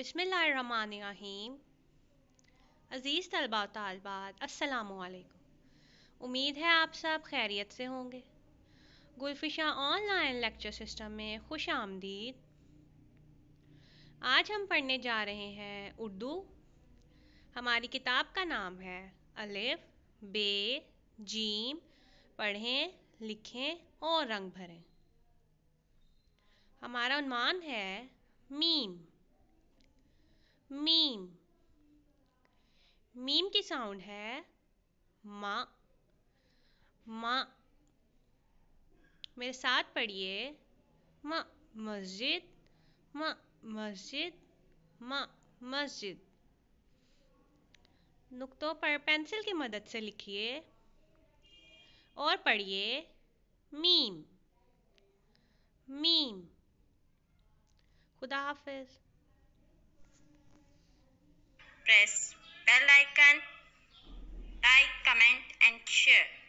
बिसमीम अज़ीज़ तलबा तलबात असलकुम उम्मीद है आप सब खैरियत से होंगे गुलफिशा ऑनलाइन लेक्चर सिस्टम में खुश आमदीद आज हम पढ़ने जा रहे हैं उर्दू हमारी किताब का नाम है अलिफ बे जीम पढ़ें लिखें और रंग भरें हमारा उन्मान है मीम मीम की साउंड है मा मा मेरे साथ पढ़िए म मस्जिद म मस्जिद म मस्जिद नुक्तों पर पेंसिल की मदद से लिखिए और पढ़िए मीम मीम खुदा हाफिज press bell icon, like, comment and share.